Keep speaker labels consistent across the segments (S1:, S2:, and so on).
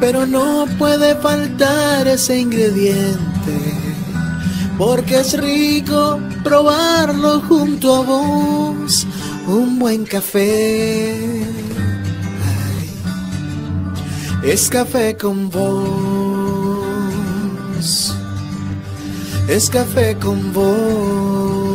S1: pero no puede faltar ese ingrediente, porque es rico probarlo junto a vos, un buen café. es café con vos, es café con vos.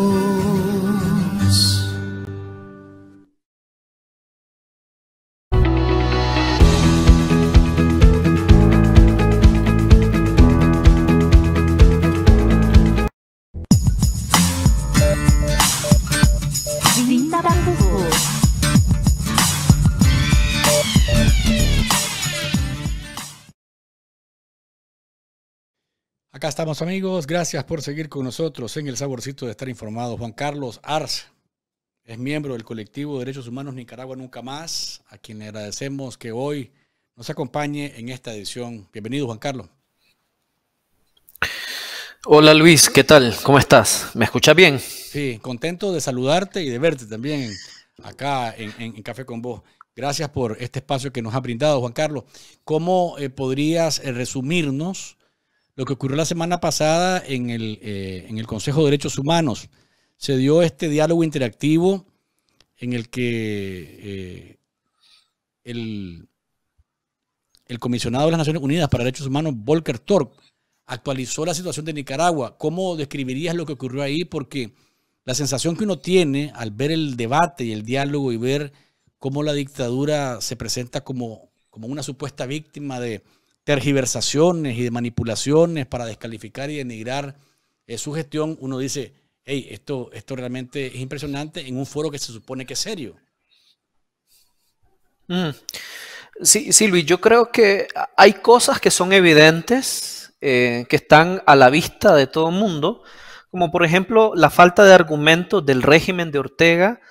S2: Acá estamos amigos, gracias por seguir con nosotros en el saborcito de estar informados. Juan Carlos Arce es miembro del colectivo Derechos Humanos Nicaragua Nunca Más, a quien le agradecemos que hoy nos acompañe en esta edición. Bienvenido Juan Carlos.
S3: Hola Luis, ¿qué tal? ¿Cómo estás? ¿Me escuchas bien?
S2: Sí, contento de saludarte y de verte también acá en, Café con Vos. Gracias por este espacio que nos ha brindado, Juan Carlos. ¿Cómo eh, podrías eh, resumirnos lo que ocurrió la semana pasada eh, en el, Consejo de Derechos Humanos. Se dio este diálogo interactivo en el que eh, el, comisionado de las Naciones Unidas para Derechos Humanos, Volker Torp, actualizó la situación de Nicaragua. ¿Cómo describirías lo que ocurrió ahí? Porque la sensación que uno tiene al ver el debate y el diálogo y ver cómo la dictadura se presenta como, como una supuesta víctima de, tergiversaciones y de manipulaciones para descalificar y denigrar eh, su gestión, uno dice, hey, esto, esto realmente es impresionante en un foro que se supone que es serio.
S3: Mm. Sí, Luis, yo creo que hay cosas que son evidentes, eh, que están a la vista de todo el mundo, como por ejemplo la falta de argumentos del régimen de Ortega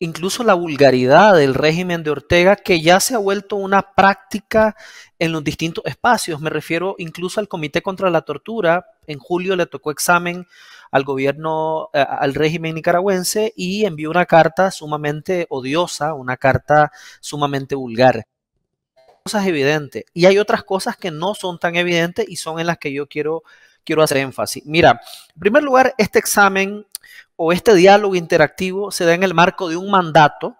S3: incluso la vulgaridad del régimen de Ortega, que ya se ha vuelto una práctica en los distintos espacios. Me refiero incluso al Comité contra la Tortura. En julio le tocó examen al gobierno, eh, al régimen nicaragüense y envió una carta sumamente odiosa, una carta sumamente vulgar. Cosas evidentes. Y hay otras cosas que no son tan evidentes y son en las que yo quiero, quiero hacer énfasis. Mira, en primer lugar, este examen o este diálogo interactivo se da en el marco de un mandato,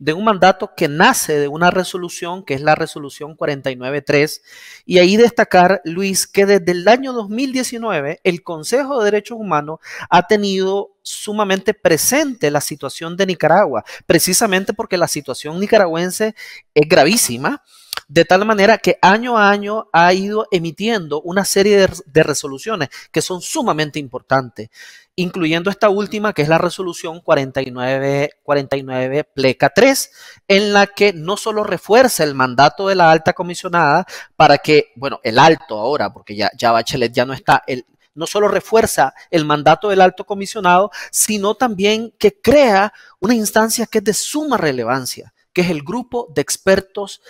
S3: de un mandato que nace de una resolución, que es la resolución 49.3, y ahí destacar, Luis, que desde el año 2019 el Consejo de Derechos Humanos ha tenido sumamente presente la situación de Nicaragua, precisamente porque la situación nicaragüense es gravísima de tal manera que año a año ha ido emitiendo una serie de, resoluciones que son sumamente importantes, incluyendo esta última que es la resolución 49, 49 pleca 3, en la que no solo refuerza el mandato de la alta comisionada para que, bueno, el alto ahora, porque ya, ya Bachelet ya no está, el, no solo refuerza el mandato del alto comisionado, sino también que crea una instancia que es de suma relevancia, que es el grupo de expertos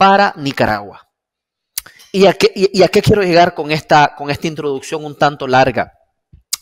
S3: para Nicaragua. ¿Y a, qué, quiero llegar con esta, con esta introducción un tanto larga?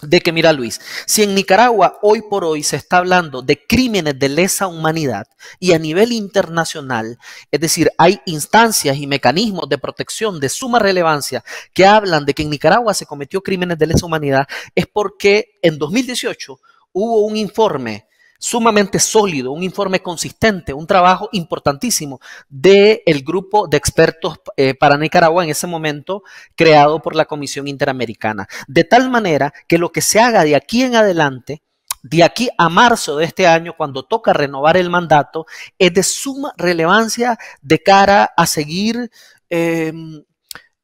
S3: De que, mira Luis, si en Nicaragua hoy por hoy se está hablando de crímenes de lesa humanidad y a nivel internacional, es decir, hay instancias y mecanismos de protección de suma relevancia que hablan de que en Nicaragua se cometió crímenes de lesa humanidad, es porque en 2018 hubo un informe sumamente sólido, un informe consistente, un trabajo importantísimo del grupo de expertos eh, para Nicaragua en ese momento creado por la Comisión Interamericana. De tal manera que lo que se haga de aquí en adelante, de aquí a marzo de este año, cuando toca renovar el mandato, es de suma relevancia de cara a seguir... Eh,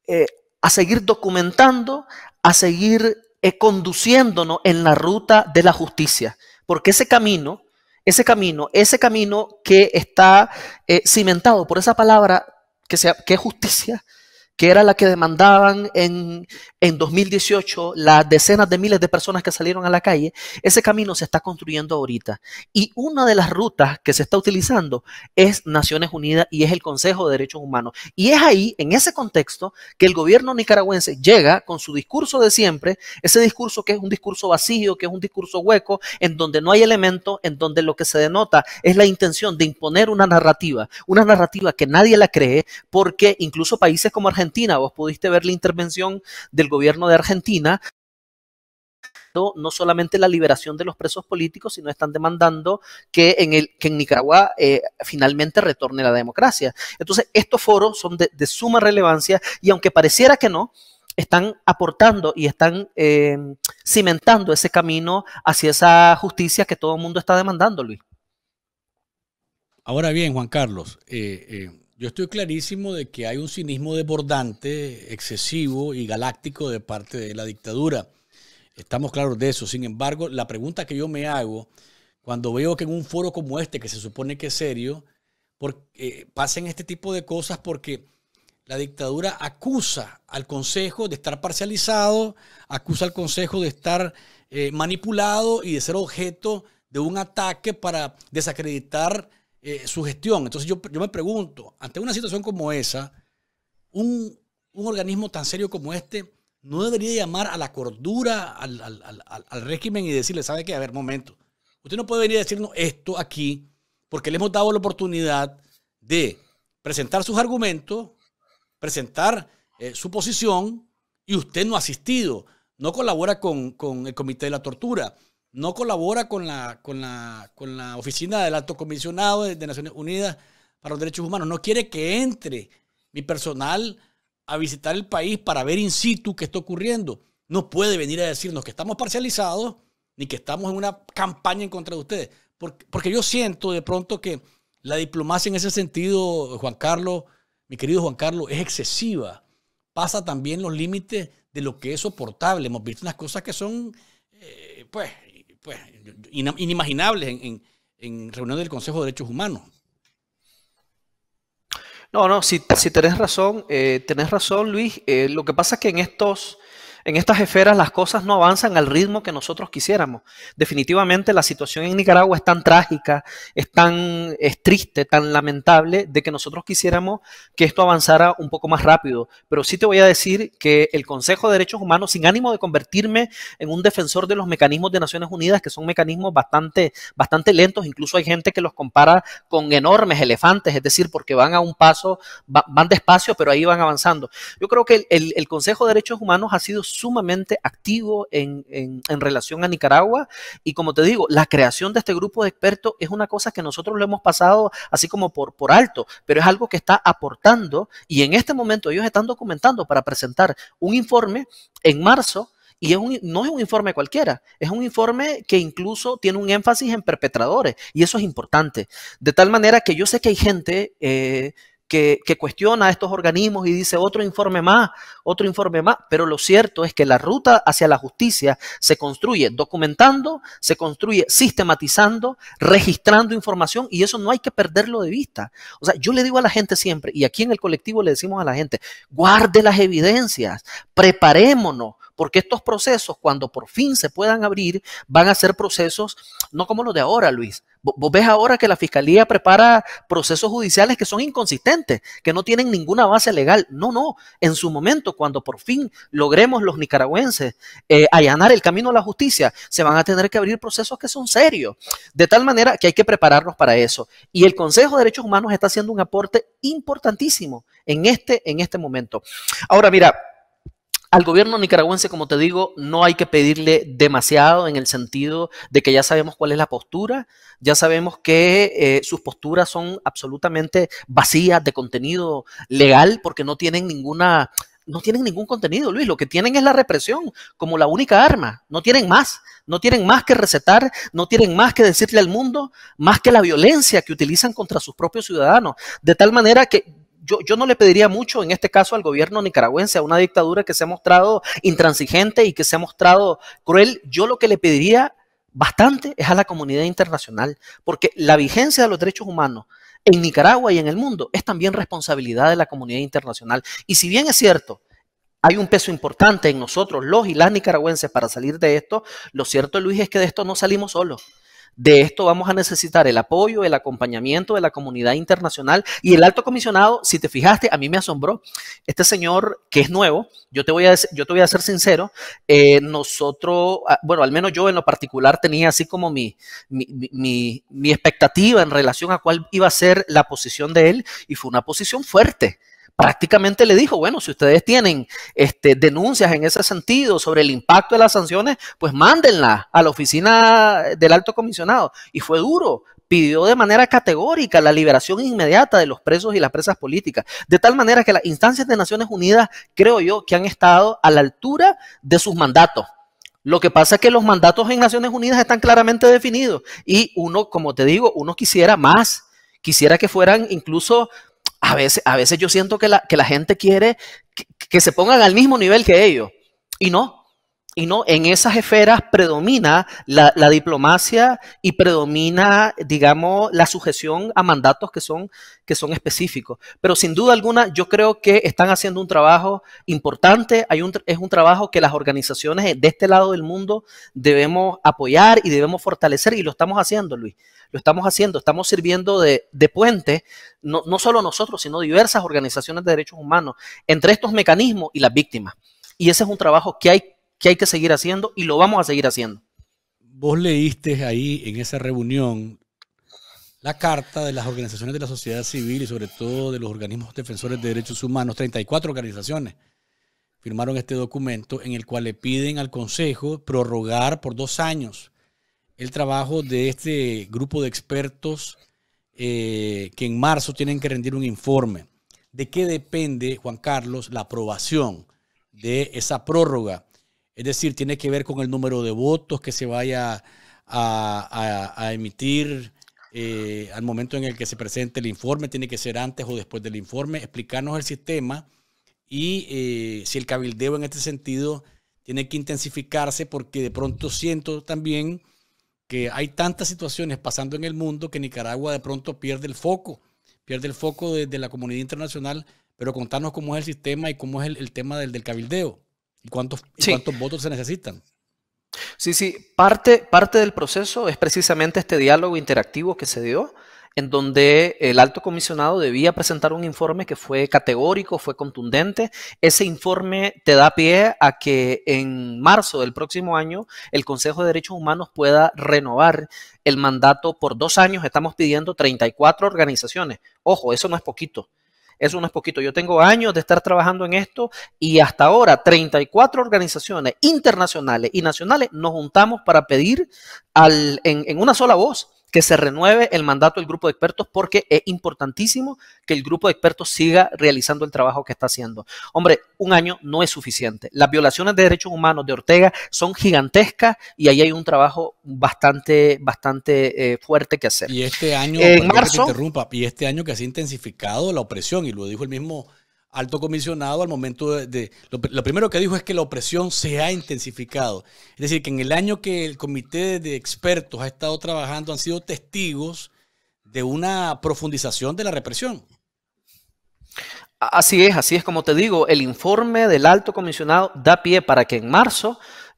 S3: eh, a seguir documentando, a seguir conduciéndonos en la ruta de la justicia. Porque ese camino, ese camino, ese camino que está eh, cimentado por esa palabra que, sea, que es justicia, que era la que demandaban en, en 2018 las decenas de miles de personas que salieron a la calle, ese camino se está construyendo ahorita. Y una de las rutas que se está utilizando es Naciones Unidas y es el Consejo de Derechos Humanos. Y es ahí, en ese contexto, que el gobierno nicaragüense llega con su discurso de siempre, ese discurso que es un discurso vacío, que es un discurso hueco, en donde no hay elemento, en donde lo que se denota es la intención de imponer una narrativa, una narrativa que nadie la cree, porque incluso países como Argentina, Argentina, vos pudiste ver la intervención del gobierno de Argentina no solamente la liberación de los presos políticos, sino están demandando que en, el, que en Nicaragua eh, finalmente retorne la democracia. Entonces, estos foros son de, suma relevancia y aunque pareciera que no, están aportando y están eh, cimentando ese camino hacia esa justicia que todo el mundo está demandando,
S2: Luis. Ahora bien, Juan Carlos, eh, eh yo estoy clarísimo de que hay un cinismo desbordante, excesivo y galáctico de parte de la dictadura. Estamos claros de eso. Sin embargo, la pregunta que yo me hago cuando veo que en un foro como este, que se supone que es serio, eh, pasen este tipo de cosas porque la dictadura acusa al Consejo de estar parcializado, acusa al Consejo de estar eh, manipulado y de ser objeto de un ataque para desacreditar eh, su gestión. Entonces yo, me pregunto, ante una situación como esa, un, organismo tan serio como este no debería llamar a la cordura, al, régimen y decirle, ¿sabe qué? A ver, momento. Usted no puede venir a decirnos esto aquí porque le hemos dado la oportunidad de presentar sus argumentos, presentar eh, su posición y usted no ha asistido, no colabora con, con el Comité de la Tortura, no colabora con la, con la, oficina del alto comisionado de, Naciones Unidas para los Derechos Humanos. No quiere que entre mi personal a visitar el país para ver in situ qué está ocurriendo. No puede venir a decirnos que estamos parcializados ni que estamos en una campaña en contra de ustedes. Porque, yo siento de pronto que la diplomacia en ese sentido, Juan Carlos, mi querido Juan Carlos, es excesiva. Pasa también los límites de lo que es soportable. Hemos visto unas cosas que son, eh, pues, pues, inimaginables en, en, en reunión del Consejo de Derechos Humanos. No, no, si,
S3: tenés razón, eh, tenés razón, Luis. Eh, lo que pasa es que en estos en estas esferas las cosas no avanzan al ritmo que nosotros quisiéramos. Definitivamente la situación en Nicaragua es tan trágica, es tan triste, tan lamentable, de que nosotros quisiéramos que esto avanzara un poco más rápido. Pero sí te voy a decir que el Consejo de Derechos Humanos, sin ánimo de convertirme en un defensor de los mecanismos de Naciones Unidas, que son mecanismos bastante, bastante lentos, incluso hay gente que los compara con enormes elefantes, es decir, porque van a un paso, van despacio, pero ahí van avanzando. Yo creo que el, el Consejo de Derechos Humanos ha sido sumamente activo en, en, relación a Nicaragua. Y como te digo, la creación de este grupo de expertos es una cosa que nosotros lo hemos pasado así como por, por alto, pero es algo que está aportando y en este momento ellos están documentando para presentar un informe en marzo y es no es un informe cualquiera, es un informe que incluso tiene un énfasis en perpetradores y eso es importante. De tal manera que yo sé que hay gente... Eh, que, cuestiona a estos organismos y dice otro informe más, otro informe más, pero lo cierto es que la ruta hacia la justicia se construye documentando, se construye sistematizando, registrando información y eso no hay que perderlo de vista. O sea, yo le digo a la gente siempre, y aquí en el colectivo le decimos a la gente, guarde las evidencias, preparémonos, porque estos procesos, cuando por fin se puedan abrir, van a ser procesos, no como los de ahora, Luis, Vos ves ahora que la fiscalía prepara procesos judiciales que son inconsistentes, que no tienen ninguna base legal. No, no. En su momento, cuando por fin logremos los nicaragüenses eh, allanar el camino a la justicia, se van a tener que abrir procesos que son serios. De tal manera que hay que prepararnos para eso. Y el Consejo de Derechos Humanos está haciendo un aporte importantísimo en este, en este momento. Ahora, mira. Al gobierno nicaragüense, como te digo, no hay que pedirle demasiado en el sentido de que ya sabemos cuál es la postura, ya sabemos que eh, sus posturas son absolutamente vacías de contenido legal porque no tienen ninguna no tienen ningún contenido, Luis. Lo que tienen es la represión como la única arma. No tienen más. No tienen más que recetar, no tienen más que decirle al mundo, más que la violencia que utilizan contra sus propios ciudadanos. De tal manera que yo, no le pediría mucho en este caso al gobierno nicaragüense, a una dictadura que se ha mostrado intransigente y que se ha mostrado cruel. Yo lo que le pediría bastante es a la comunidad internacional, porque la vigencia de los derechos humanos en Nicaragua y en el mundo es también responsabilidad de la comunidad internacional. Y si bien es cierto, hay un peso importante en nosotros, los y las nicaragüenses, para salir de esto, lo cierto, Luis, es que de esto no salimos solos. De esto vamos a necesitar el apoyo, el acompañamiento de la comunidad internacional y el alto comisionado, si te fijaste, a mí me asombró. Este señor que es nuevo, yo te voy a, yo te voy a ser sincero, eh, nosotros, ah, bueno, al menos yo en lo particular tenía así como mi, mi, mi expectativa en relación a cuál iba a ser la posición de él y fue una posición fuerte prácticamente le dijo, bueno, si ustedes tienen este, denuncias en ese sentido sobre el impacto de las sanciones, pues mándenlas a la oficina del alto comisionado. Y fue duro, pidió de manera categórica la liberación inmediata de los presos y las presas políticas. De tal manera que las instancias de Naciones Unidas, creo yo, que han estado a la altura de sus mandatos. Lo que pasa es que los mandatos en Naciones Unidas están claramente definidos y uno, como te digo, uno quisiera más, quisiera que fueran incluso a veces, a veces yo siento que la, que la gente quiere que, que se pongan al mismo nivel que ellos. Y no, y no, en esas esferas predomina la, diplomacia y predomina, digamos, la sujeción a mandatos que son, que son específicos. Pero sin duda alguna, yo creo que están haciendo un trabajo importante. Hay un, es un trabajo que las organizaciones de este lado del mundo debemos apoyar y debemos fortalecer. Y lo estamos haciendo, Luis. Lo estamos haciendo. Estamos sirviendo de, puente, no, no solo nosotros, sino diversas organizaciones de derechos humanos, entre estos mecanismos y las víctimas. Y ese es un trabajo que hay que hay que
S2: seguir haciendo y lo vamos a seguir haciendo. Vos leíste ahí en esa reunión la carta de las organizaciones de la sociedad civil y sobre todo de los organismos defensores de derechos humanos, 34 organizaciones firmaron este documento en el cual le piden al Consejo prorrogar por dos años el trabajo de este grupo de expertos eh, que en marzo tienen que rendir un informe. ¿De qué depende, Juan Carlos, la aprobación de esa prórroga? Es decir, tiene que ver con el número de votos que se vaya a, emitir eh, al momento en el que se presente el informe, tiene que ser antes o después del informe, explicarnos el sistema y eh, si el cabildeo en este sentido tiene que intensificarse porque de pronto siento también que hay tantas situaciones pasando en el mundo que Nicaragua de pronto pierde el foco, pierde el foco de, la comunidad internacional, pero contarnos cómo es el sistema y cómo es el, tema del cabildeo cuántos, votos se necesitan? Sí, sí, parte, parte del proceso es precisamente este diálogo interactivo
S3: que se dio, en donde el alto comisionado debía presentar un informe que fue categórico, fue contundente. Ese informe te da pie a que en marzo del próximo año el Consejo de Derechos Humanos pueda renovar el mandato por dos años. Estamos pidiendo 34 organizaciones. Ojo, eso no es poquito. Eso no es poquito. Yo tengo años de estar trabajando en esto y hasta ahora 34 organizaciones internacionales y nacionales nos juntamos para pedir al, en una sola voz que se renueve el mandato del grupo de expertos porque es importantísimo que el grupo de expertos siga realizando el trabajo que está haciendo. Hombre, un año no es suficiente. Las violaciones de derechos humanos de Ortega son gigantescas y ahí hay un trabajo bastante, bastante eh, fuerte que
S2: hacer. Y este año, marzo, interrumpa, y este año que se ha intensificado la opresión y lo dijo el mismo alto comisionado al momento de... lo, lo, primero que dijo es que la opresión se ha intensificado. Es decir, que en el año que el comité de expertos ha estado trabajando han sido testigos de una profundización de la represión.
S3: Así es, así es como te digo, el informe del alto comisionado da pie para que en marzo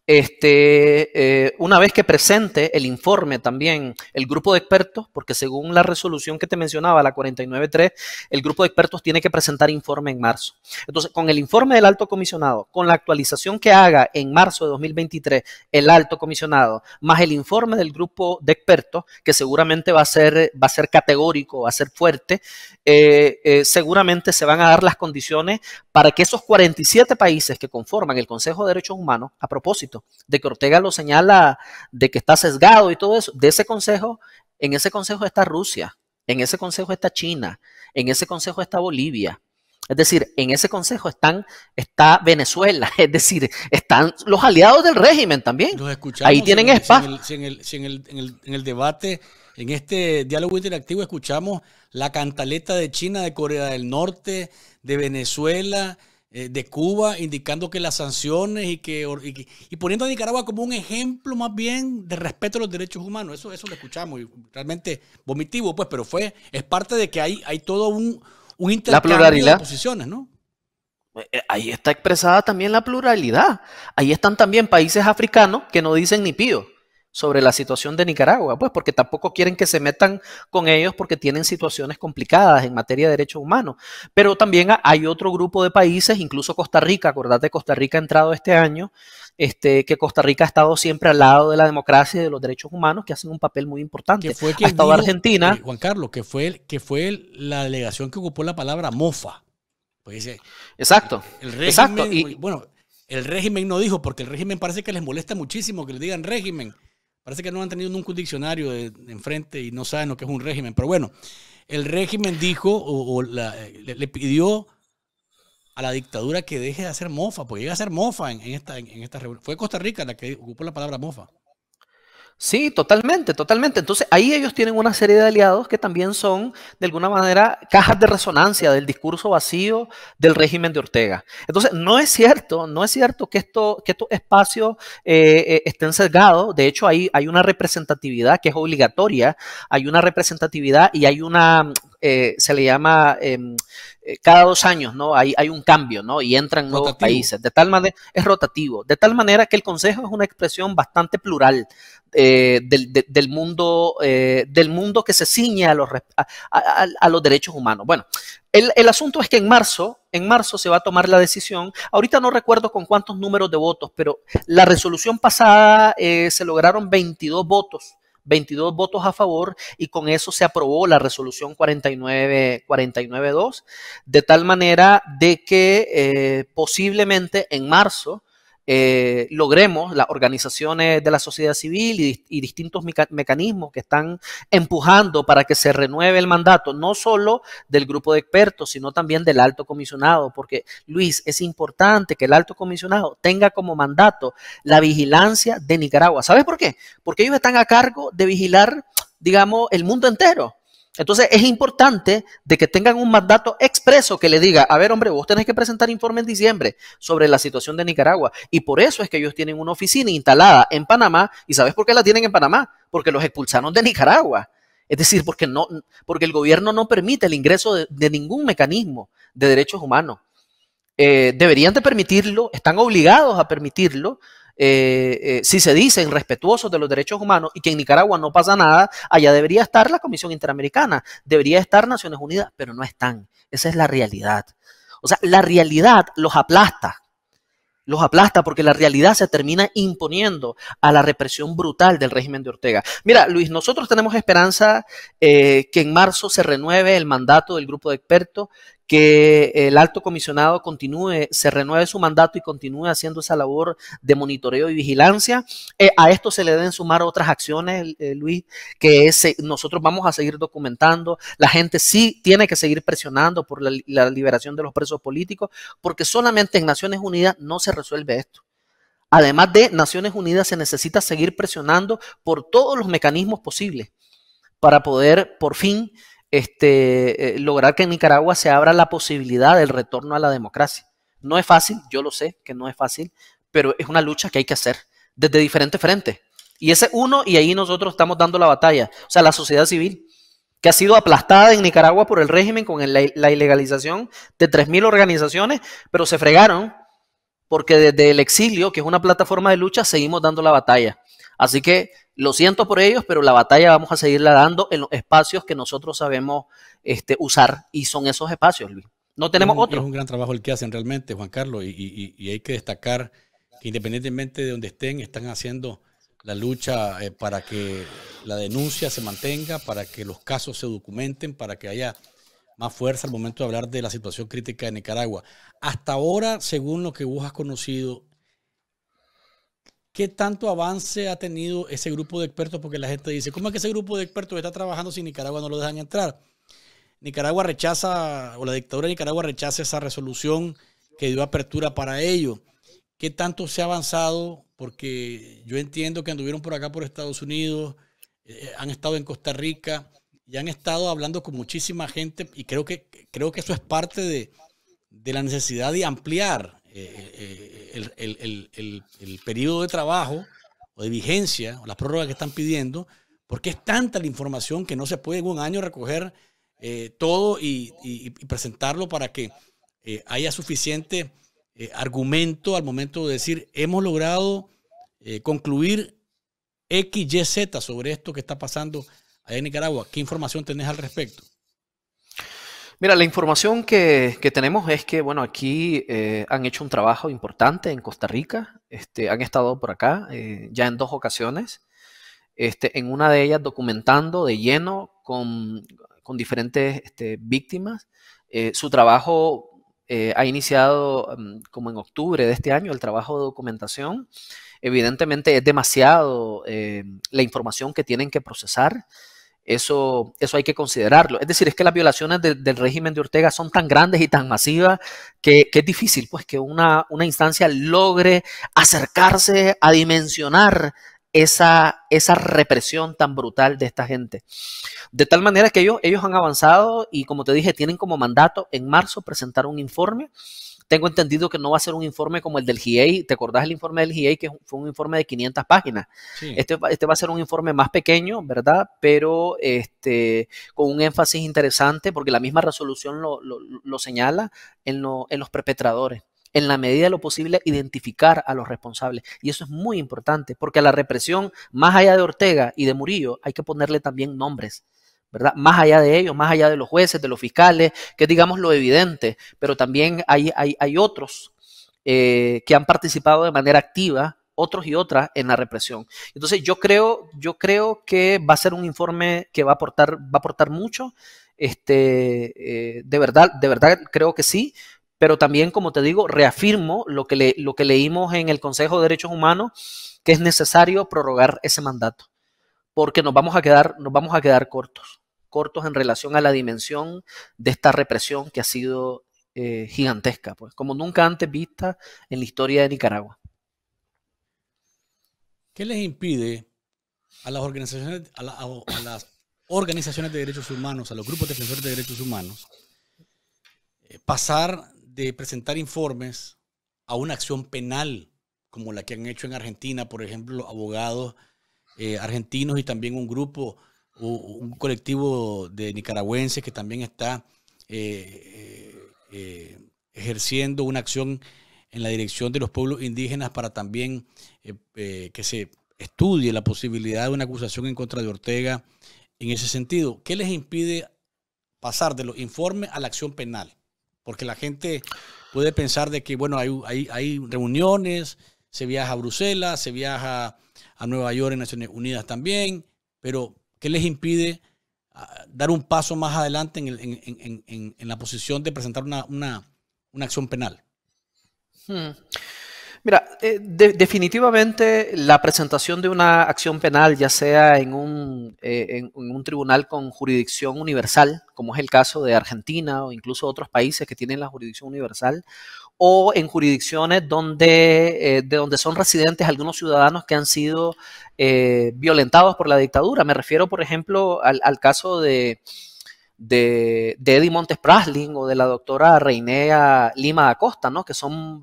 S3: este, eh, una vez que presente el informe también, el grupo de expertos, porque según la resolución que te mencionaba, la 49.3, el grupo de expertos tiene que presentar informe en marzo. Entonces, con el informe del alto comisionado, con la actualización que haga en marzo de 2023 el alto comisionado, más el informe del grupo de expertos, que seguramente va a ser, va a ser categórico, va a ser fuerte, eh, eh, seguramente se van a dar las condiciones para que esos 47 países que conforman el Consejo de Derechos Humanos, a propósito, de que Ortega lo señala de que está sesgado y todo eso. De ese consejo, en ese consejo está Rusia, en ese consejo está China, en ese consejo está Bolivia. Es decir, en ese consejo están, está Venezuela, es decir, están los aliados del régimen también. Ahí tienen espacio.
S2: En, en, el, debate, en este diálogo interactivo, escuchamos la cantaleta de China, de Corea del Norte, de Venezuela, eh, de Cuba, indicando que las sanciones y que y, poniendo a Nicaragua como un ejemplo más bien de respeto a los derechos humanos. Eso, eso lo escuchamos y realmente vomitivo, pues, pero fue, es parte de que hay, hay todo un, un intercambio de posiciones, ¿no? Eh, ahí está
S3: expresada también la pluralidad. Ahí están también países africanos que no dicen ni pío sobre la situación de Nicaragua, pues porque tampoco quieren que se metan con ellos porque tienen situaciones complicadas en materia de derechos humanos. Pero también hay otro grupo de países, incluso Costa Rica, acordate, Costa Rica ha entrado este año, este, que Costa Rica ha estado siempre al lado de la democracia y de los derechos humanos, que hacen un papel muy importante. Que fue ha estado
S2: Argentina. Juan Carlos, que fue, que fue la delegación que ocupó la palabra mofa. Pues exacto. El, exacto. Y, bueno, el régimen no dijo, porque el régimen parece que les molesta muchísimo que le digan régimen. Parece que no han tenido nunca un diccionario enfrente y no saben lo que es un régimen. Pero bueno, el régimen dijo o, eh, le, pidió a la dictadura que deje de hacer mofa, porque llega a ser mofa en, esta, en, Fue Costa Rica la que ocupó la palabra mofa.
S3: Sí, totalmente, totalmente. Entonces ahí ellos tienen una serie de aliados que también son, de alguna manera, cajas de resonancia del discurso vacío del régimen de Ortega. Entonces, no es cierto, no es cierto que, esto, que estos espacios eh, eh, estén sesgados. De hecho, ahí hay una representatividad que es obligatoria, hay una representatividad y hay una, eh, se le llama em, cada dos años, ¿no? Hay, hay un cambio, ¿no? Y entran nuevos países. De tal manera, es rotativo. De tal manera que el Consejo es una expresión bastante plural eh, del, mundo, eh, del mundo que se ciñe a los, derechos humanos. Bueno, el, asunto es que en marzo, en marzo se va a tomar la decisión. Ahorita no recuerdo con cuántos números de votos, pero la resolución pasada eh, se lograron 22 votos. 22 votos a favor y con eso se aprobó la resolución 49, 49.2, de tal manera de que posiblemente en marzo eh, logremos las organizaciones de la sociedad civil y, distintos mecanismos que están empujando para que se renueve el mandato, no solo del grupo de expertos, sino también del alto comisionado, porque Luis, es importante que el alto comisionado tenga como mandato la vigilancia de Nicaragua. ¿Sabes por qué? Porque ellos están a cargo de vigilar, digamos, el mundo entero. Entonces es importante de que tengan un mandato expreso que le diga, a ver hombre, vos tenés que presentar informe en diciembre sobre la situación de Nicaragua. Y por eso es que ellos tienen una oficina instalada en Panamá. ¿Y sabes por qué la tienen en Panamá? Porque los expulsaron de Nicaragua. Es decir, porque, no, porque el gobierno no permite el ingreso de, ningún mecanismo de derechos humanos. Eh, deberían de permitirlo, están obligados a permitirlo, eh, eh, si se dicen respetuosos de los derechos humanos y que en Nicaragua no pasa nada, allá debería estar la Comisión Interamericana, debería estar Naciones Unidas, pero no están. Esa es la realidad. O sea, la realidad los aplasta, los aplasta porque la realidad se termina imponiendo a la represión brutal del régimen de Ortega. Mira, Luis, nosotros tenemos esperanza eh, que en marzo se renueve el mandato del grupo de expertos que eh, el alto comisionado continúe, se renueve su mandato y continúe haciendo esa labor de monitoreo y vigilancia. Eh, a esto se le deben sumar otras acciones, eh, Luis, que nosotros vamos a seguir documentando. La gente sí tiene que seguir presionando por la liberación de los presos políticos, porque solamente en Naciones Unidas no se resuelve esto. Además de Naciones Unidas, se necesita seguir presionando por todos los mecanismos posibles para poder por fin este, eh, lograr que en Nicaragua se abra la posibilidad del retorno a la democracia. No es fácil, yo lo sé que no es fácil, pero es una lucha que hay que hacer desde diferentes frentes. Y ese uno, y ahí nosotros estamos dando la batalla, o sea, la sociedad civil, que ha sido aplastada en Nicaragua por el régimen con la, la, ilegalización de 3.000 organizaciones, pero se fregaron porque desde el exilio, que es una plataforma de lucha, seguimos dando la batalla. Así que lo siento por ellos, pero la batalla vamos a seguirla dando en los espacios que nosotros sabemos este, usar y son esos espacios, Luis. No tenemos otro. Es un
S2: gran trabajo el que hacen realmente, Juan Carlos, y, hay que destacar que independientemente de donde estén, están haciendo la lucha eh, para que la denuncia se mantenga, para que los casos se documenten, para que haya más fuerza al momento de hablar de la situación crítica de Nicaragua. Hasta ahora, según lo que vos has conocido, ¿Qué tanto avance ha tenido ese grupo de expertos? Porque la gente dice, ¿cómo es que ese grupo de expertos está trabajando si Nicaragua no lo dejan entrar? Nicaragua rechaza, o la dictadura de Nicaragua rechaza esa resolución que dio apertura para ello. ¿Qué tanto se ha avanzado? Porque yo entiendo que anduvieron por acá, por Estados Unidos, eh, han estado en Costa Rica y han estado hablando con muchísima gente y creo que, creo que eso es parte de la necesidad de ampliar eh, eh, el, periodo de trabajo o de vigencia o las prórrogas que están pidiendo, porque es tanta la información que no se puede en un año recoger eh, todo y, presentarlo para que haya suficiente argumento al momento de decir, hemos logrado concluir X, Y, Z sobre esto que está pasando allá en Nicaragua. ¿Qué información tenés al respecto?
S3: Mira, la información que, que, tenemos es que, bueno, aquí eh, han hecho un trabajo importante en Costa Rica, este, han estado por acá eh, ya en dos ocasiones, este, en una de ellas documentando de lleno con, con diferentes este, víctimas. Eh, su trabajo ha iniciado mm, como en octubre de este año, el trabajo de documentación. Evidentemente es demasiado la información que tienen que procesar. Eso, hay que considerarlo. Es decir, es que las violaciones del régimen de Ortega son tan grandes y tan masivas que, es difícil pues, que una, instancia logre acercarse a dimensionar esa, represión tan brutal de esta gente. De tal manera que ellos han avanzado y, como te dije, tienen como mandato en marzo presentar un informe tengo entendido que no va a ser un informe como el del GIEI. ¿Te acordás el informe del GIEI que fue un informe de 500 páginas? Este, este, va a ser un informe más pequeño, ¿verdad? Pero este, con un énfasis interesante porque la misma resolución lo, señala en, en los perpetradores en la medida de lo posible, identificar a los responsables. Y eso es muy importante, porque a la represión, más allá de Ortega y de Murillo, hay que ponerle también nombres. ¿verdad? Más allá de ellos, más allá de los jueces, de los fiscales, que digamos, lo evidente, pero también hay, hay, otros eh, que han participado de manera activa, otros y otras, en la represión. Entonces, yo creo, yo creo que va a ser un informe que va a aportar, va a aportar mucho. Este, eh, de verdad, de verdad creo que sí, pero también, como te digo, reafirmo lo que, lo que leímos en el Consejo de Derechos Humanos, que es necesario prorrogar ese mandato porque nos vamos a quedar, nos vamos a quedar cortos, cortos en relación a la dimensión de esta represión que ha sido eh, gigantesca, pues, como nunca antes vista en la historia de Nicaragua.
S2: ¿Qué les impide a las organizaciones, a, las organizaciones de derechos humanos, a los grupos defensores de derechos humanos, eh, pasar de presentar informes a una acción penal, como la que han hecho en Argentina, por ejemplo, los abogados eh, argentinos y también un grupo, un colectivo de nicaragüenses que también está eh, eh, ejerciendo una acción en la dirección de los pueblos indígenas para también que se estudie la posibilidad de una acusación en contra de Ortega en ese sentido. ¿Qué les impide pasar de los informes a la acción penal? Porque la gente puede pensar de que, bueno, hay, hay reuniones, se viaja a Bruselas, se viaja a Nueva York y Naciones Unidas también, pero ¿qué les impide ah, dar un paso más adelante en, en, la posición de presentar una, acción penal?
S1: Hmm.
S3: Mira, eh, definitivamente la presentación de una acción penal, ya sea en un, eh, en un, tribunal con jurisdicción universal, como es el caso de Argentina o incluso otros países que tienen la jurisdicción universal, o en jurisdicciones donde, eh, de donde son residentes algunos ciudadanos que han sido eh, violentados por la dictadura. Me refiero, por ejemplo, al, caso de, de, Eddie Montes Prasling o de la doctora Reinea Lima Acosta, ¿no? que son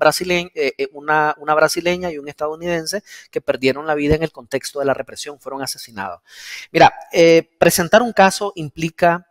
S3: eh, una, brasileña y un estadounidense que perdieron la vida en el contexto de la represión, fueron asesinados. Mira, presentar un caso implica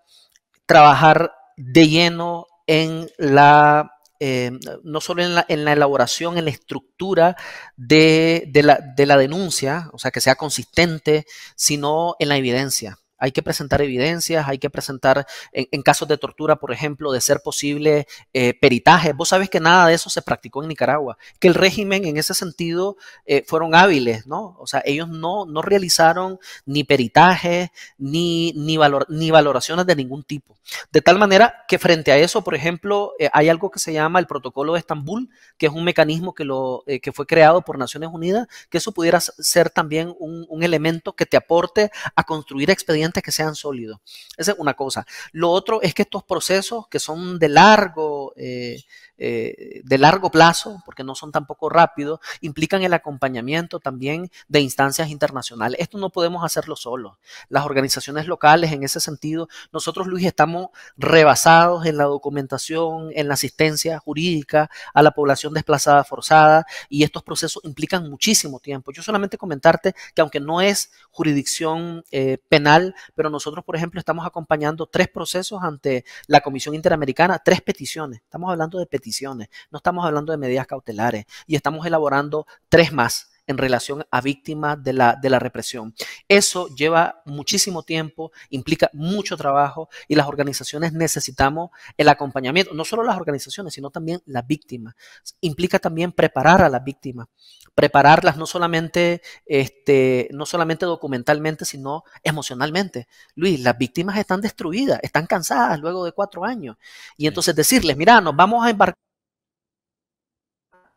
S3: trabajar de lleno en la eh, no solo en la, en la, elaboración, en la estructura de, la, de la denuncia, o sea, que sea consistente, sino en la evidencia hay que presentar evidencias, hay que presentar, en, casos de tortura, por ejemplo, de ser posible eh, peritaje. Vos sabés que nada de eso se practicó en Nicaragua, que el régimen en ese sentido eh, fueron hábiles, ¿no? O sea, ellos no, no realizaron ni peritaje, ni, ni, valor, ni valoraciones de ningún tipo. De tal manera que frente a eso, por ejemplo, eh, hay algo que se llama el Protocolo de Estambul, que es un mecanismo que, lo, que fue creado por Naciones Unidas, que eso pudiera ser también un elemento que te aporte a construir expedientes que sean sólidos. Esa es una cosa. Lo otro es que estos procesos que son de largo, eh, eh, de largo plazo, porque no son tampoco rápidos, implican el acompañamiento también de instancias internacionales. Esto no podemos hacerlo solos Las organizaciones locales, en ese sentido, nosotros, Luis, estamos rebasados en la documentación, en la asistencia jurídica a la población desplazada forzada y estos procesos implican muchísimo tiempo. Yo solamente comentarte que aunque no es jurisdicción eh, penal, pero nosotros, por ejemplo, estamos acompañando tres procesos ante la Comisión Interamericana, tres peticiones. Estamos hablando de peticiones, no estamos hablando de medidas cautelares y estamos elaborando tres más en relación a víctimas de la, de la represión. Eso lleva muchísimo tiempo, implica mucho trabajo y las organizaciones necesitamos el acompañamiento, no solo las organizaciones, sino también las víctimas. Implica también preparar a las víctimas prepararlas no solamente, este, no solamente documentalmente, sino emocionalmente. Luis, las víctimas están destruidas, están cansadas luego de cuatro años. Y entonces decirles, mira, nos vamos a embarcar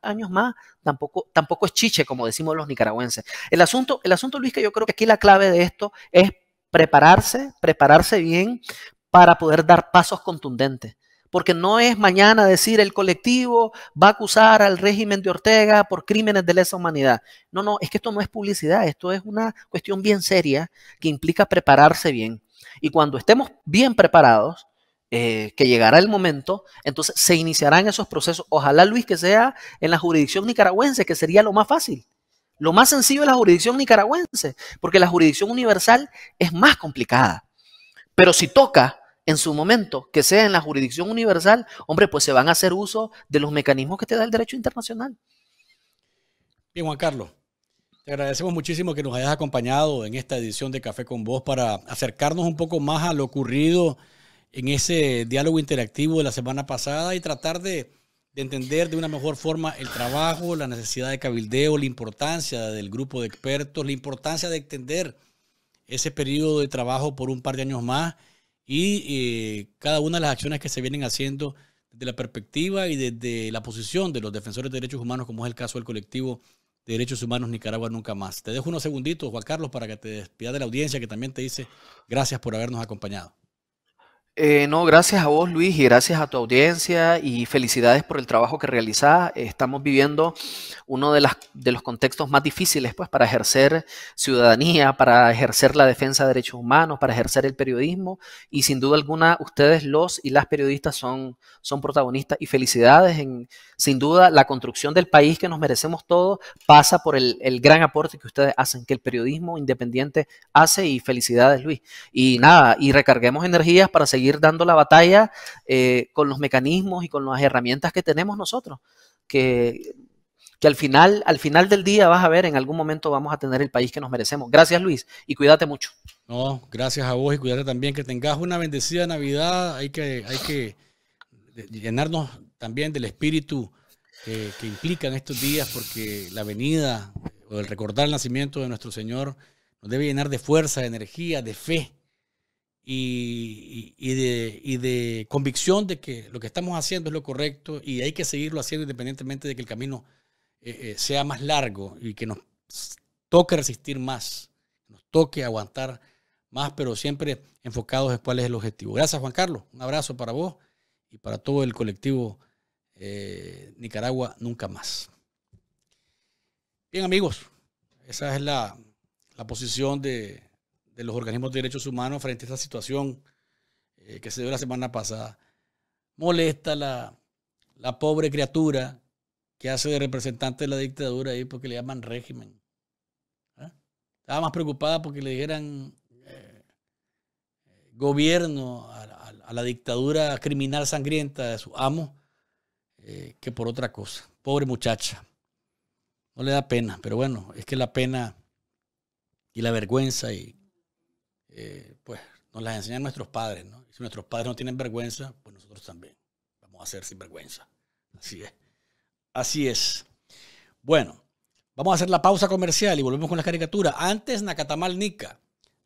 S3: años más, tampoco, tampoco es chiche, como decimos los nicaragüenses. El asunto, el asunto, Luis, que yo creo que aquí la clave de esto es prepararse, prepararse bien para poder dar pasos contundentes porque no es mañana decir el colectivo va a acusar al régimen de Ortega por crímenes de lesa humanidad. No, no, es que esto no es publicidad, esto es una cuestión bien seria que implica prepararse bien. Y cuando estemos bien preparados, eh, que llegará el momento, entonces se iniciarán esos procesos. Ojalá, Luis, que sea en la jurisdicción nicaragüense, que sería lo más fácil. Lo más sencillo es la jurisdicción nicaragüense, porque la jurisdicción universal es más complicada. Pero si toca en su momento, que sea en la jurisdicción universal, hombre, pues se van a hacer uso de los mecanismos que te da el derecho internacional.
S2: Bien, Juan Carlos, te agradecemos muchísimo que nos hayas acompañado en esta edición de Café con Vos para acercarnos un poco más a lo ocurrido en ese diálogo interactivo de la semana pasada y tratar de, de entender de una mejor forma el trabajo, la necesidad de cabildeo, la importancia del grupo de expertos, la importancia de extender ese periodo de trabajo por un par de años más y eh, cada una de las acciones que se vienen haciendo desde la perspectiva y desde la posición de los defensores de derechos humanos, como es el caso del colectivo de derechos humanos Nicaragua Nunca Más. Te dejo unos segunditos, Juan Carlos, para que te despidas de la audiencia que también te dice gracias por habernos acompañado.
S3: Eh, no, gracias a vos, Luis, y gracias a tu audiencia y felicidades por el trabajo que realizás. Estamos viviendo uno de, las, los contextos más difíciles pues, para ejercer ciudadanía, para ejercer la defensa de derechos humanos, para ejercer el periodismo y sin duda alguna ustedes los y las periodistas son, protagonistas y felicidades. En, sin duda la construcción del país que nos merecemos todos pasa por el, el gran aporte que ustedes hacen, que el periodismo independiente hace y felicidades, Luis. Y nada, y recarguemos energías para seguir dando la batalla eh, con los mecanismos y con las herramientas que tenemos nosotros, que, que, al, final, al final del día vas a ver, en algún momento vamos a tener el país que nos merecemos. Gracias
S2: Luis y cuídate mucho. No, gracias a vos y cuídate también, que tengas una bendecida Navidad, hay que, hay que llenarnos también del espíritu que, implica en estos días, porque la venida o el recordar el nacimiento de nuestro Señor nos debe llenar de fuerza, de energía, de fe y, de, de, convicción de que lo que estamos haciendo es lo correcto y hay que seguirlo haciendo independientemente de que el camino eh, eh, sea más largo y que nos toque resistir más, nos toque aguantar más, pero siempre enfocados en cuál es el objetivo. Gracias Juan Carlos, un abrazo para vos y para todo el colectivo eh, Nicaragua Nunca Más. Bien amigos, esa es la posición de, de los organismos de derechos humanos frente a esta situación eh, que se dio la semana pasada. Molesta la, pobre criatura que hace de representante de la dictadura ahí porque le llaman régimen. ¿Ah? Estaba más preocupada porque le dijeran eh, eh, gobierno a, la dictadura criminal sangrienta de su amo que por otra cosa. Pobre muchacha. No le da pena, pero bueno, es que la pena y la vergüenza y eh, pues nos las enseñan nuestros padres, ¿no? Y si nuestros padres no tienen vergüenza, pues nosotros también vamos a ser sin vergüenza. Así es. Así es. Bueno, vamos a hacer la pausa comercial y volvemos con la caricatura Antes, Nacatamal Nica.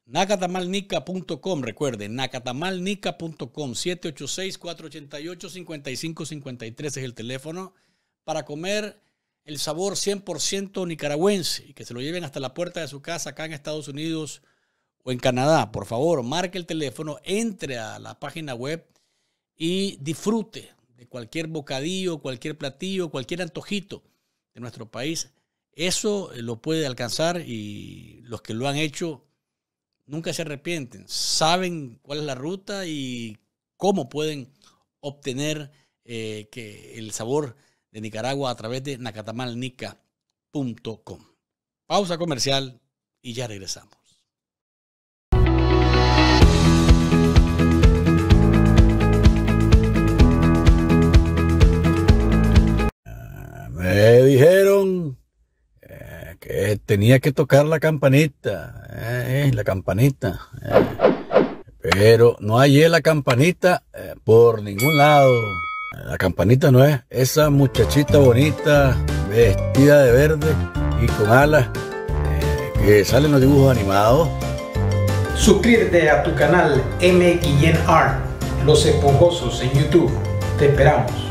S2: nacatamalnica.com. recuerde, nacatamalnica.com, 786-488-5553 es el teléfono para comer el sabor 100% nicaragüense y que se lo lleven hasta la puerta de su casa acá en Estados Unidos o en Canadá, por favor, marque el teléfono, entre a la página web y disfrute de cualquier bocadillo, cualquier platillo, cualquier antojito de nuestro país. Eso eh, lo puede alcanzar y los que lo han hecho nunca se arrepienten. Saben cuál es la ruta y cómo pueden obtener eh, que el sabor de Nicaragua a través de nacatamalnica.com. Pausa comercial y ya regresamos. Me dijeron eh, que tenía que tocar la campanita, eh, la campanita. Eh. pero no hallé la campanita por ningún lado. La campanita no es esa muchachita bonita, vestida de verde y con alas, que salen los dibujos animados. Suscríbete a tu canal M. Art, Los Esponjosos en YouTube. Te esperamos.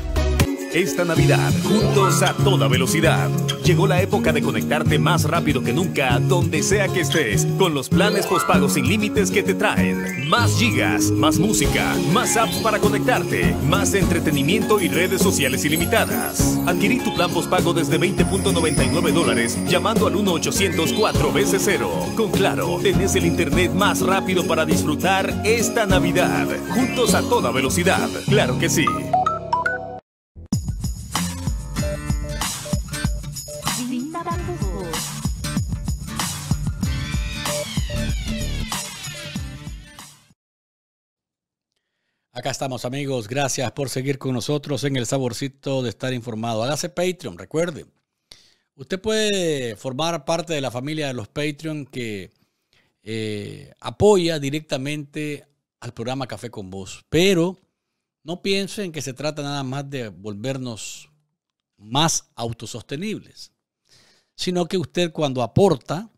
S1: Esta Navidad, juntos a toda velocidad. Llegó la época de conectarte más rápido que nunca, donde sea que estés, con los planes postpago sin límites que te traen. Más gigas, más música, más apps para conectarte, más entretenimiento y redes sociales ilimitadas. Adquirí tu plan postpago desde 20.99 dólares llamando al 1-800-4 veces 0. Con Claro, tenés el internet más rápido para disfrutar esta Navidad. Juntos a toda velocidad. Claro que sí.
S2: Acá estamos amigos, gracias por seguir con nosotros en el saborcito de estar informado. Hágase Patreon, recuerde. Usted puede formar parte de la familia de los Patreon que eh, apoya directamente al programa Café con Voz. Pero no piensen que se trata nada más de volvernos más autosostenibles, sino que usted cuando aporta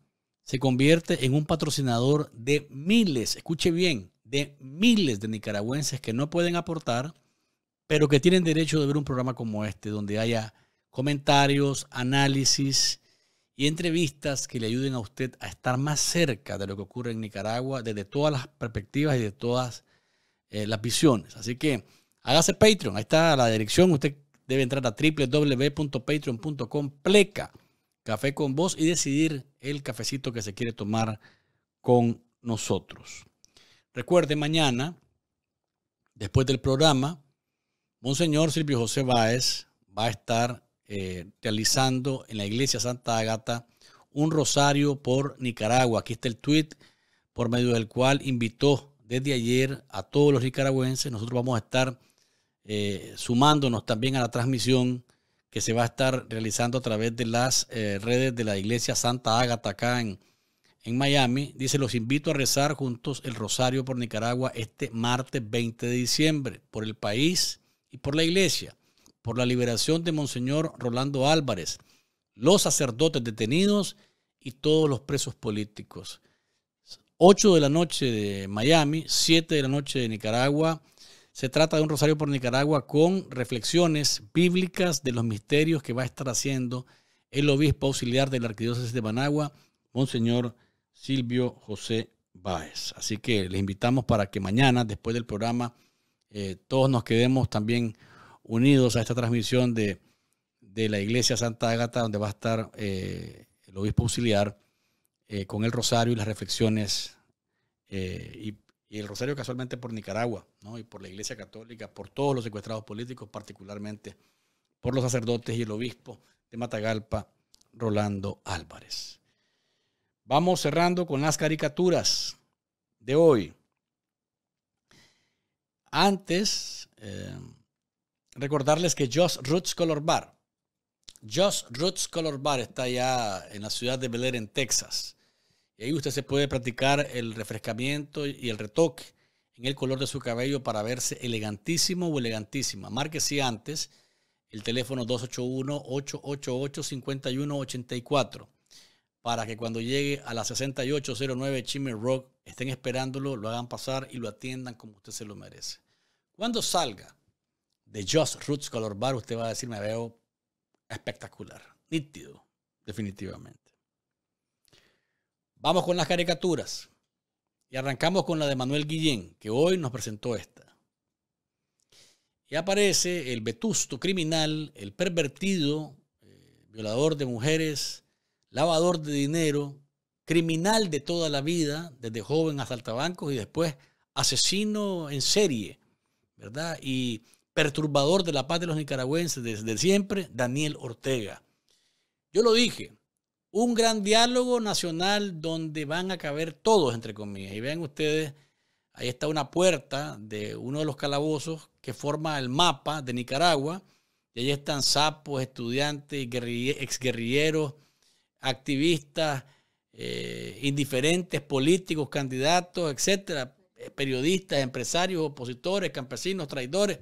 S2: se convierte en un patrocinador de miles, escuche bien, de miles de nicaragüenses que no pueden aportar, pero que tienen derecho de ver un programa como este, donde haya comentarios, análisis y entrevistas que le ayuden a usted a estar más cerca de lo que ocurre en Nicaragua desde todas las perspectivas y de todas eh, las visiones. Así que hágase Patreon, ahí está la dirección, usted debe entrar a www.patreon.com pleca café con vos y decidir el cafecito que se quiere tomar con nosotros. Recuerde, mañana, después del programa, Monseñor Silvio José Báez va a estar eh, realizando en la Iglesia Santa Ágata un rosario por Nicaragua. Aquí está el tweet por medio del cual invitó desde ayer a todos los nicaragüenses. Nosotros vamos a estar eh, sumándonos también a la transmisión que se va a estar realizando a través de las eh, redes de la Iglesia Santa Ágata acá en en Miami, dice, los invito a rezar juntos el rosario por Nicaragua este martes 20 de diciembre, por el país y por la iglesia, por la liberación de Monseñor Rolando Álvarez, los sacerdotes detenidos y todos los presos políticos. 8 de la noche de Miami, 7 de la noche de Nicaragua. Se trata de un rosario por Nicaragua con reflexiones bíblicas de los misterios que va a estar haciendo el obispo auxiliar de la Arquidiócesis de Managua, Monseñor Silvio José Báez. Así que les invitamos para que mañana, después del programa, eh, todos nos quedemos también unidos a esta transmisión de, la Iglesia Santa Ágata, donde va a estar eh, el obispo auxiliar eh, con el rosario y las reflexiones. Y, el rosario casualmente por Nicaragua, y por la Iglesia Católica, por todos los secuestrados políticos, particularmente por los sacerdotes y el obispo de Matagalpa, Rolando Álvarez. Vamos cerrando con las caricaturas de hoy. Antes, eh, recordarles que Just Roots Color Bar, Just Roots Color Bar está ya en la ciudad de Bel Air, en Texas. Y ahí usted se puede practicar el refrescamiento y el retoque en el color de su cabello para verse elegantísimo o elegantísima. Marque si antes el teléfono 281-888-5184 para que cuando llegue a la 6809 Chimney Rock estén esperándolo, lo hagan pasar y lo atiendan como usted se lo merece. Cuando salga de Just Roots Color Bar, usted va a decir, me veo espectacular, nítido, definitivamente. Vamos con las caricaturas. Y arrancamos con la de Manuel Guillén, que hoy nos presentó esta. Y aparece el vetusto criminal, el pervertido, eh, violador de mujeres, lavador de dinero, criminal de toda la vida, desde joven hasta altabancos, y después asesino en serie, ¿verdad? Y perturbador de la paz de los nicaragüenses desde siempre, Daniel Ortega. Yo lo dije, un gran diálogo nacional donde van a caber todos, entre comillas. Y vean ustedes, ahí está una puerta de uno de los calabozos que forma el mapa de Nicaragua. Y ahí están sapos, estudiantes, exguerrilleros, activistas, eh, indiferentes, políticos, candidatos, etcétera, eh, periodistas, empresarios, opositores, campesinos, traidores.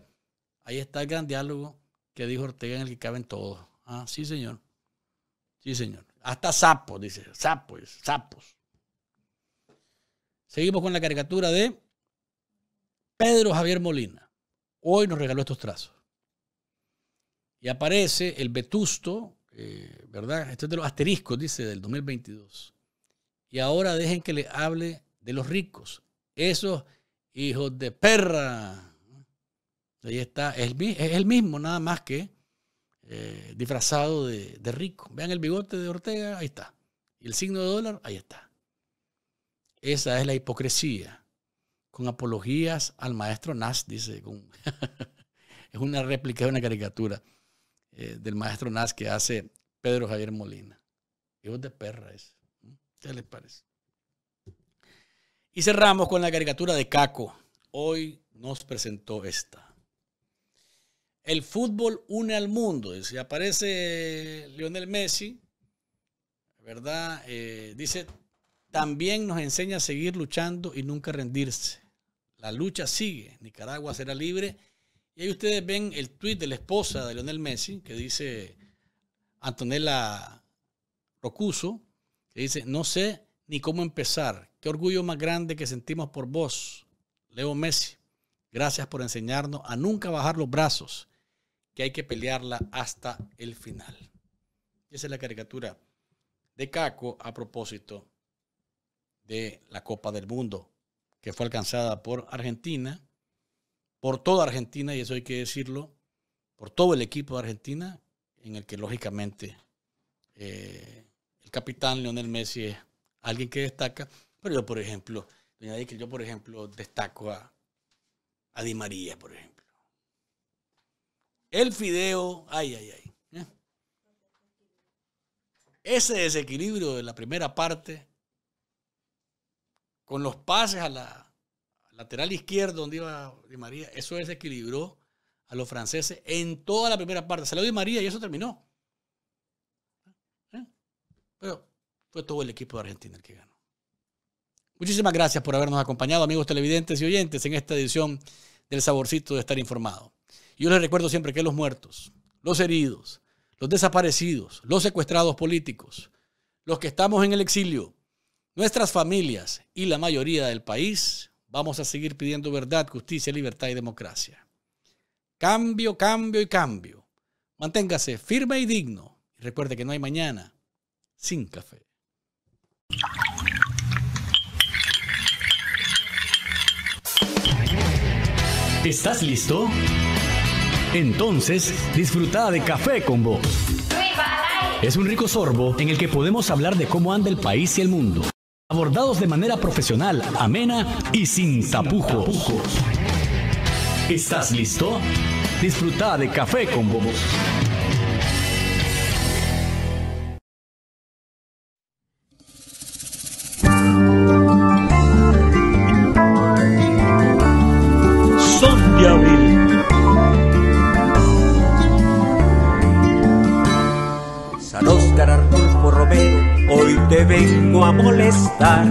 S2: Ahí está el gran diálogo que dijo Ortega en el que caben todos. Ah, sí, señor. Sí, señor. Hasta sapos, dice. Sapos, sapos. Seguimos con la caricatura de Pedro Javier Molina. Hoy nos regaló estos trazos. Y aparece el vetusto eh, ¿verdad? Esto es de los asteriscos, dice, del 2022. Y ahora dejen que le hable de los ricos, esos hijos de perra. Ahí está, es el mismo, nada más que eh, disfrazado de, rico. Vean el bigote de Ortega, ahí está. Y el signo de dólar, ahí está. Esa es la hipocresía, con apologías al maestro Nas, dice. es una réplica de una caricatura. Eh, del maestro naz que hace Pedro Javier Molina. hijo de perra es. ¿Qué les parece? Y cerramos con la caricatura de Caco. Hoy nos presentó esta. El fútbol une al mundo. si aparece Lionel Messi, ¿verdad? Eh, dice, también nos enseña a seguir luchando y nunca rendirse. La lucha sigue. Nicaragua será libre y ahí ustedes ven el tweet de la esposa de Lionel Messi, que dice Antonella Rocuso, que dice, no sé ni cómo empezar. Qué orgullo más grande que sentimos por vos, Leo Messi. Gracias por enseñarnos a nunca bajar los brazos, que hay que pelearla hasta el final. Esa es la caricatura de Caco a propósito de la Copa del Mundo, que fue alcanzada por Argentina por toda Argentina, y eso hay que decirlo, por todo el equipo de Argentina, en el que lógicamente eh, el capitán Leonel Messi es alguien que destaca, pero yo, por ejemplo, yo, por ejemplo, destaco a, a Di María, por ejemplo. El fideo, ay, ay, ay. ¿eh? Ese desequilibrio de la primera parte, con los pases a la, lateral izquierdo donde iba Di María, eso desequilibró a los franceses en toda la primera parte. Salió Di María y eso terminó. ¿Eh? Pero fue todo el equipo de Argentina el que ganó. Muchísimas gracias por habernos acompañado, amigos televidentes y oyentes, en esta edición del Saborcito de Estar Informado. Yo les recuerdo siempre que los muertos, los heridos, los desaparecidos, los secuestrados políticos, los que estamos en el exilio, nuestras familias y la mayoría del país Vamos a seguir pidiendo verdad, justicia, libertad y democracia. Cambio, cambio y cambio. Manténgase firme y digno. Y recuerde que no hay mañana sin café. ¿Estás listo? Entonces, disfruta de café con vos. Es un rico sorbo en el que podemos hablar de cómo anda el país y el mundo abordados de manera profesional, amena y sin tapujos. ¿Estás listo? Disfruta de café con bobos.
S1: vengo a molestar.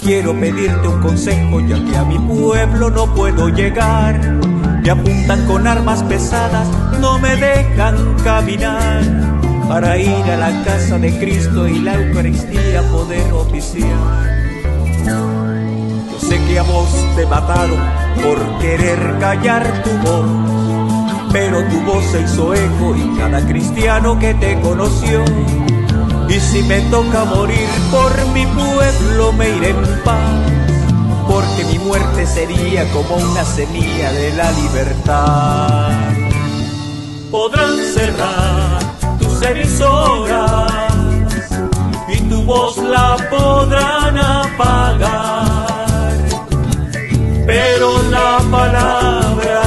S1: Quiero pedirte un consejo ya que a mi pueblo no puedo llegar. Me apuntan con armas pesadas, no me dejan caminar para ir a la casa de Cristo y la Eucaristía poder oficiar. Yo sé que a vos te mataron por querer callar tu voz, pero tu voz se hizo eco y cada cristiano que te conoció si me toca morir por mi pueblo me iré en paz, porque mi muerte sería como una semilla de la libertad. Podrán cerrar tus emisoras y tu voz la podrán apagar, pero la palabra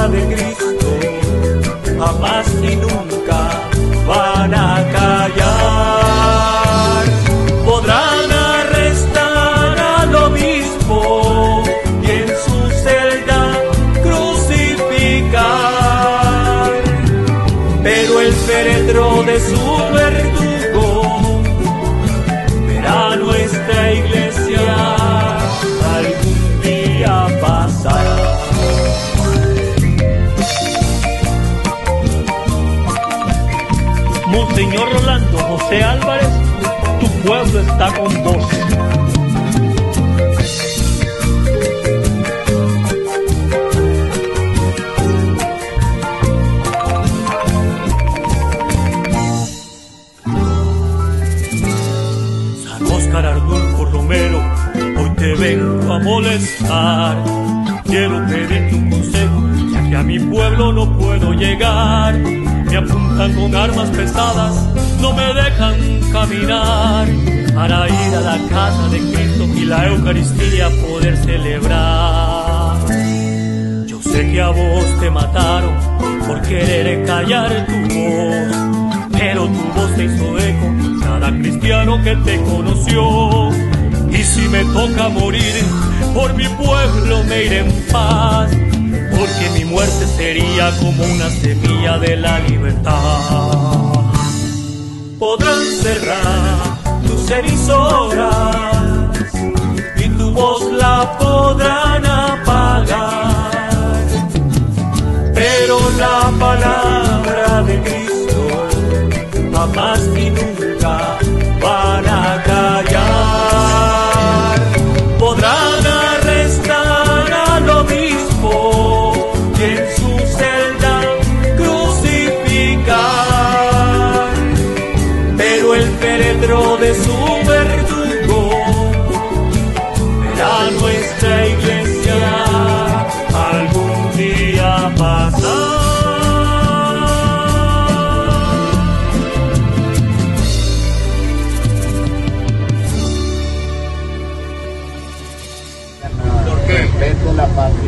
S1: poder celebrar. Yo sé que a vos te mataron por querer callar tu voz, pero tu voz te hizo eco cada cristiano que te conoció. Y si me toca morir, por mi pueblo me iré en paz, porque mi muerte sería como una semilla de la libertad. Podrán cerrar tus emisoras la podrán apagar, pero la palabra de Cristo jamás y nunca. la paz.